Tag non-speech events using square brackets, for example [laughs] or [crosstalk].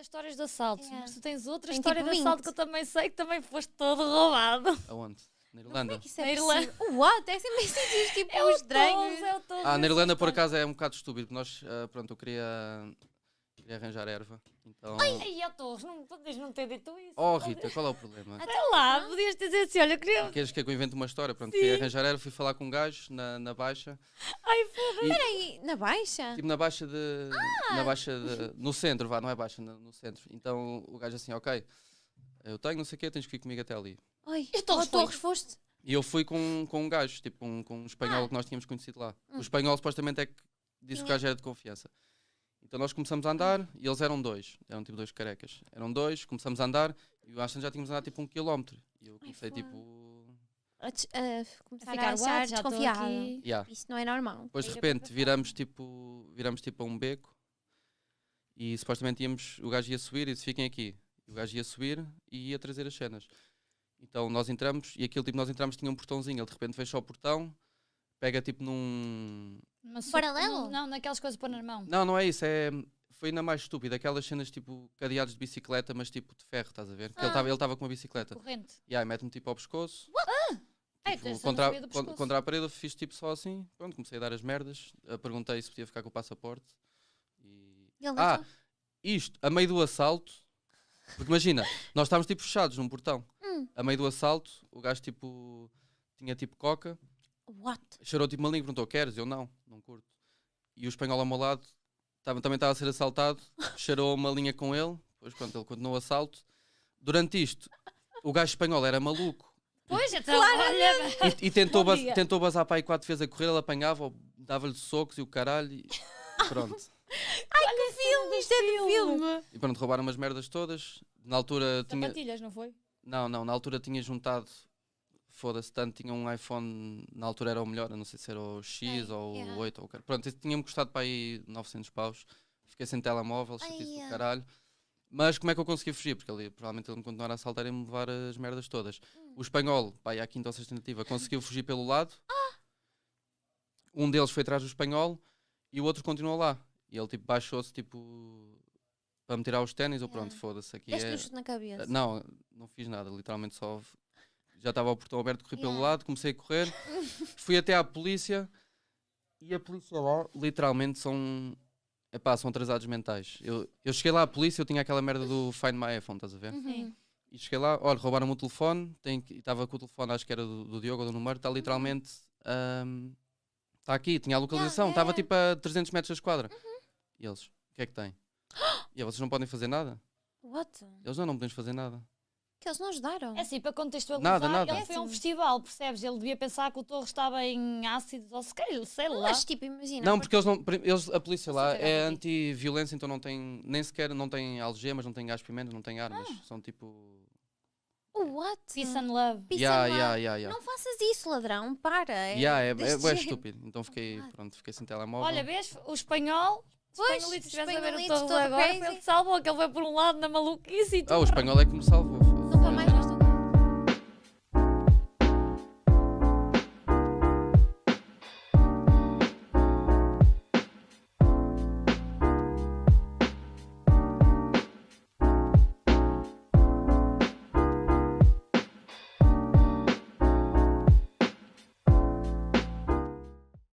das histórias de assalto, yeah. É. mas tu tens outra Tem história tipo de assalto 20. que eu também sei que também foste todo roubado. Aonde? Na Irlanda. Como é que isso é na Irlanda. What? É sempre sítios tipo é os dragos. É ah, na Irlanda, por acaso, é um bocado estúpido. Nós, uh, pronto, eu queria de arranjar erva. Então... Ai, ai, a não podias não ter dito isso. Oh, Rita, qual é o problema? Até lá, podias dizer assim, olha, queria... Queres que eu invente uma história? Pronto, Sim. fui arranjar erva, fui falar com um gajo na, na Baixa. Ai, porra. Peraí, na Baixa? Tipo, na Baixa de... Ah. Na Baixa de... No centro, vá, não é Baixa, no, no centro. Então, o gajo assim, ok, eu tenho não sei o quê, tens que ir comigo até ali. Ai, estou a oh, Torres foste? E eu fui com, com um gajo, tipo, um, com um espanhol ah. que nós tínhamos conhecido lá. Hum. O espanhol supostamente é que disse que o gajo era de confiança. Então nós começamos a andar e eles eram dois, eram tipo dois carecas. Eram dois, começamos a andar e eu acho que já tínhamos andado tipo um quilómetro. E eu comecei Ai, tipo. A, a começar a, ficar a achar já desconfiado. Yeah. Isto não é normal. Depois de repente viramos tipo, viramos tipo a um beco e supostamente íamos, o gajo ia subir e disse fiquem aqui. o gajo ia subir e ia trazer as cenas. Então nós entramos e aquilo tipo nós entramos tinha um portãozinho, ele de repente fecha o portão, pega tipo num, Paralelo? Não, não, naquelas coisas para na mão. Não, não é isso. É, foi ainda mais estúpido. Aquelas cenas tipo cadeados de bicicleta, mas tipo de ferro, estás a ver? Ah. Ele estava com uma bicicleta. Corrente. E aí mete-me tipo ao pescoço. Ah! Tipo, é, contra, a, contra a parede, fiz tipo só assim. Pronto, comecei a dar as merdas. Perguntei se podia ficar com o passaporte. E... Ele ah, isto, a meio do assalto. Porque imagina, nós estávamos tipo fechados num portão. Hum. A meio do assalto, o gajo tipo tinha tipo coca. What? Cheirou tipo maligno, perguntou: queres? Eu não e o espanhol ao meu lado tava, também estava a ser assaltado, cheirou uma linha com ele, depois pronto, ele continuou o assalto. Durante isto, o gajo espanhol era maluco. Pois, então, claro, olha... E, e tentou, bas, tentou basar para aí vezes a correr, ele apanhava, dava-lhe socos e o caralho, e pronto. [laughs] Ai, olha que filme, isto é de filme! E pronto, roubaram umas merdas todas. Na altura tinha... não foi? Não, não, na altura tinha juntado foda-se, tanto tinha um iPhone, na altura era o melhor, não sei se era o X é, ou yeah. o 8 ou o caralho. Pronto, isso tinha-me custado para aí 900 paus. Fiquei sem telemóvel, chatice do caralho. Mas como é que eu consegui fugir? Porque ali, provavelmente ele me continuar a assaltar e me levar as merdas todas. Hum. O espanhol, pá, à quinta ou sexta tentativa, conseguiu fugir pelo lado. [gasps] Ah. Um deles foi atrás do espanhol e o outro continuou lá. E ele, tipo, baixou-se, tipo, para me tirar os ténis, ou pronto, foda-se. aqui é... na cabeça? Não, não fiz nada, literalmente só já estava o portão aberto, corri yeah. pelo lado, comecei a correr, [laughs] fui até à polícia e a polícia lá literalmente são epá, são atrasados mentais. Eu, eu cheguei lá à polícia, eu tinha aquela merda do Find My iPhone, estás a ver? Uhum. E cheguei lá, olha, roubaram-me o telefone, tem, estava com o telefone, acho que era do, do Diogo ou do número, está uhum. literalmente. Um, está aqui, tinha a localização, yeah, estava é. tipo a 300 metros da esquadra. Uhum. E eles, o que é que tem? e eles, vocês não podem fazer nada? What? Eles não, não podemos fazer nada que eles não ajudaram. É assim, para contextualizar, nada, nada. ele foi a um é assim. festival, percebes? Ele devia pensar que o Torre estava em ácidos ou se calhar, sei lá. Mas tipo, imagina. Não, porque, porque eles não. Eles, a polícia lá é, é anti-violência, então não tem. Nem sequer não tem algemas, não tem gás pimenta, não tem armas. Ah. São tipo. What? Peace and love. Peace yeah, and yeah, love. Yeah, não faças isso, ladrão, para. É, yeah, é, é, é estúpido. Então fiquei, oh, pronto, fiquei sem telemóvel. Olha, vês, o espanhol Pois, espanholito, a ver o Torres agora, crazy. ele salvou, que ele foi por um lado na maluquice e tudo. Ah, o espanhol é que me salvou.